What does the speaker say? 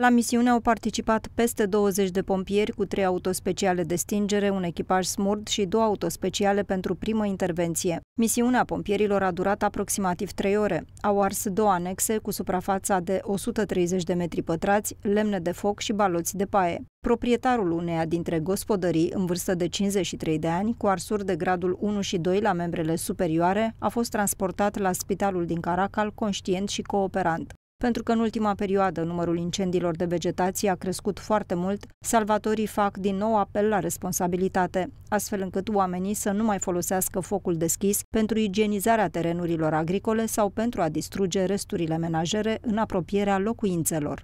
La misiune au participat peste 20 de pompieri cu trei autospeciale de stingere, un echipaj smurd și două autospeciale pentru primă intervenție. Misiunea pompierilor a durat aproximativ 3 ore. Au ars două anexe cu suprafața de 130 de metri pătrați, lemne de foc și baloți de paie. Proprietarul uneia dintre gospodării, în vârstă de 53 de ani, cu arsuri de gradul 1 și 2 la membrele superioare, a fost transportat la spitalul din Caracal, conștient și cooperant. Pentru că în ultima perioadă numărul incendiilor de vegetație a crescut foarte mult, salvatorii fac din nou apel la responsabilitate, astfel încât oamenii să nu mai folosească focul deschis pentru igienizarea terenurilor agricole sau pentru a distruge resturile menajere în apropierea locuințelor.